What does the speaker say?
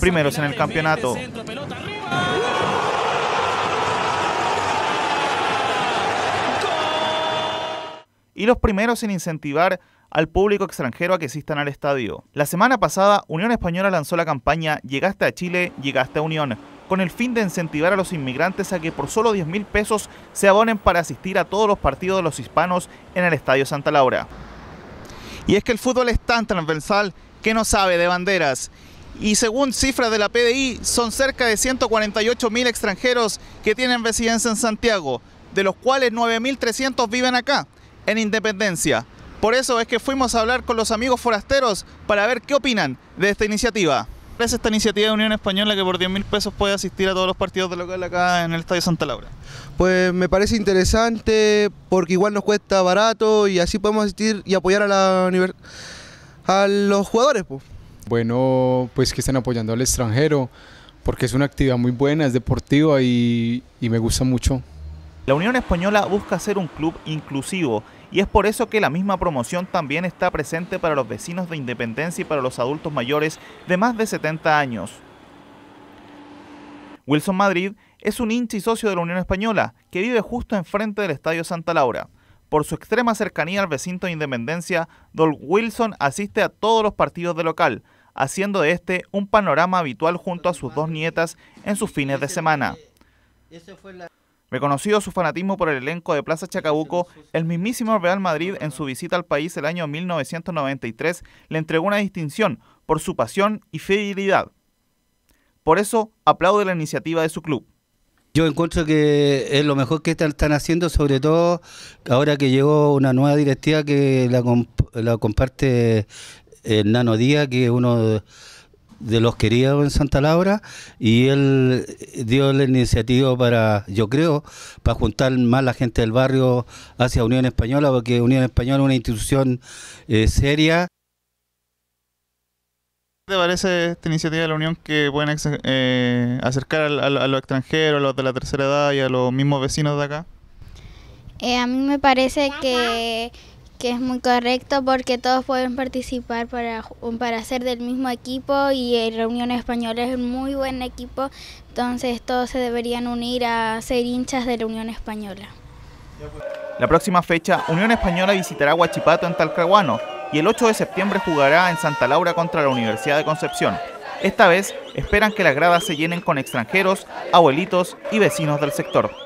primeros en el campeonato. Y los primeros en incentivar al público extranjero a que asistan al estadio. La semana pasada, Unión Española lanzó la campaña Llegaste a Chile, llegaste a Unión, con el fin de incentivar a los inmigrantes a que por solo 10 mil pesos se abonen para asistir a todos los partidos de los hispanos en el Estadio Santa Laura. Y es que el fútbol es tan transversal que no sabe de banderas y según cifras de la PDI, son cerca de 148.000 extranjeros que tienen residencia en Santiago, de los cuales 9.300 viven acá, en Independencia. Por eso es que fuimos a hablar con los amigos forasteros para ver qué opinan de esta iniciativa. Es esta iniciativa de Unión Española que por 10 mil pesos puede asistir a todos los partidos de local acá en el Estadio Santa Laura? Pues me parece interesante porque igual nos cuesta barato y así podemos asistir y apoyar a, la a los jugadores bueno pues que estén apoyando al extranjero, porque es una actividad muy buena, es deportiva y, me gusta mucho. La Unión Española busca ser un club inclusivo y es por eso que la misma promoción también está presente para los vecinos de Independencia y para los adultos mayores de más de 70 años. Wilson Madrid es un hincha y socio de la Unión Española que vive justo enfrente del Estadio Santa Laura. Por su extrema cercanía al recinto de Independencia, Dol Wilson asiste a todos los partidos de local, haciendo de este un panorama habitual junto a sus dos nietas en sus fines de semana. Reconocido su fanatismo por el elenco de Plaza Chacabuco, el mismísimo Real Madrid en su visita al país el año 1993 le entregó una distinción por su pasión y fidelidad. Por eso aplaude la iniciativa de su club. Yo encuentro que es lo mejor que están, haciendo, sobre todo ahora que llegó una nueva directiva que la, comparte el eh, Nano Díaz, que es uno de los queridos en Santa Laura, y él dio la iniciativa para, yo creo, para juntar más la gente del barrio hacia Unión Española, porque Unión Española es una institución eh, seria te parece esta iniciativa de la Unión que pueden eh, acercar a, los extranjeros, a los de la tercera edad y a los mismos vecinos de acá? Eh, a mí me parece que, es muy correcto porque todos pueden participar para, para ser del mismo equipo y la eh, Unión Española es un muy buen equipo, entonces todos se deberían unir a ser hinchas de la Unión Española. La próxima fecha, Unión Española visitará Guachipato en Talcahuano y el 8 de septiembre jugará en Santa Laura contra la Universidad de Concepción. Esta vez esperan que las gradas se llenen con extranjeros, abuelitos y vecinos del sector.